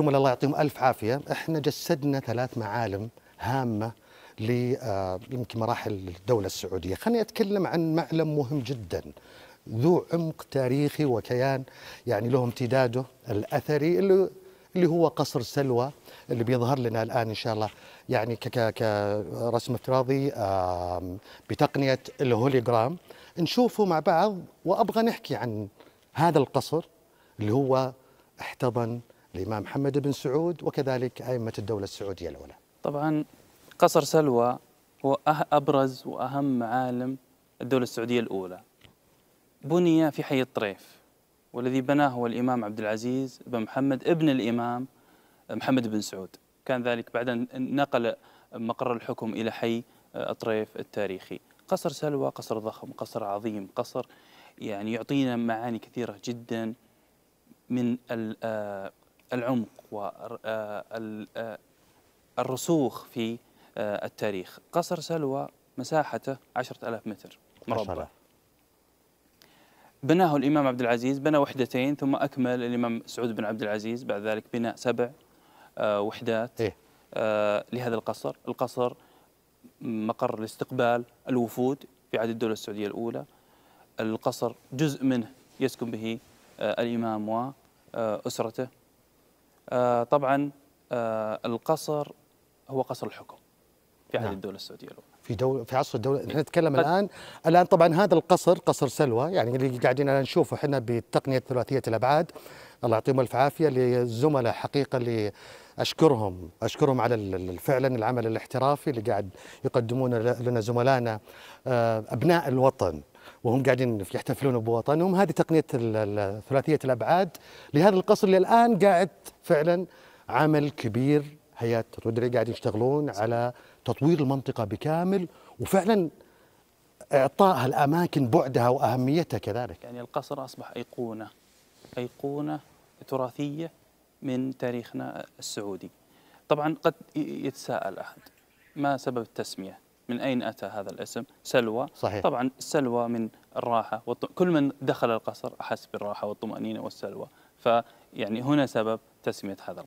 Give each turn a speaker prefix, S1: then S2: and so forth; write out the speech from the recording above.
S1: هم الله يعطيهم ألف عافية إحنا جسدنا ثلاث معالم هامة آه، يمكن مراحل الدولة السعودية خليني أتكلم عن معلم مهم جدا ذو عمق تاريخي وكيان يعني له امتداده الأثري اللي اللي هو قصر سلوى اللي بيظهر لنا الان ان شاء الله يعني كرسم افتراضي بتقنيه الهوليجرام نشوفه مع بعض وابغى نحكي عن هذا القصر اللي هو احتضن الإمام محمد بن سعود وكذلك أئمة الدولة السعودية الأولى طبعا قصر سلوى
S2: هو أه- أبرز وأهم معالم الدولة السعودية الأولى بني في حي الطريف والذي بناه هو الإمام عبد العزيز بن محمد ابن الإمام محمد بن سعود كان ذلك بعد أن نقل مقر الحكم إلى حي الطريف التاريخي قصر سلوى قصر ضخم قصر عظيم قصر يعني يعطينا معاني كثيرة جدا من آه، العمق والرسوخ آه، آه، في آه، التاريخ قصر سلوى مساحته عشرة ألاف متر مربع بناه الإمام عبد العزيز بنى وحدتين ثم أكمل الإمام سعود بن عبد العزيز بعد ذلك بناء سبع وحدات إيه؟ لهذا القصر القصر مقر لاستقبال الوفود في عهد الدولة السعودية الأولى القصر جزء منه يسكن به الإمام وأسرته آه، طبعا آه، القصر هو قصر الحكم في عهد نعم. الدوله السعوديه
S1: الاولى في دول في عصر الدوله احنا نتكلم الان الان طبعا هذا القصر قصر سلوى يعني اللي قاعدين الان نشوفه احنا بتقنيه ثلاثيه الابعاد الله يعطيهم الف عافيه للزملاء حقيقه اللي اشكرهم اشكرهم على فعلا العمل الاحترافي اللي قاعد يقدمونه لنا زملائنا آه، ابناء الوطن وهم قاعدين يحتفلون بوطنهم هذه تقنيه ثلاثيه الابعاد لهذا القصر اللي الان قاعد فعلا عمل كبير هيئه رودري قاعد يشتغلون على تطوير المنطقه بكامل وفعلا اعطائها الاماكن بعدها واهميتها كذلك.
S2: يعني القصر اصبح ايقونه ايقونه تراثيه من تاريخنا السعودي. طبعا قد يتساءل احد ما سبب التسميه؟ من أين أتى هذا الاسم سلوى صحيح. طبعا السلوى من الراحة والطم... كل من دخل القصر أحس بالراحة والطمأنينة والسلوى فيعني هنا سبب تسمية هذا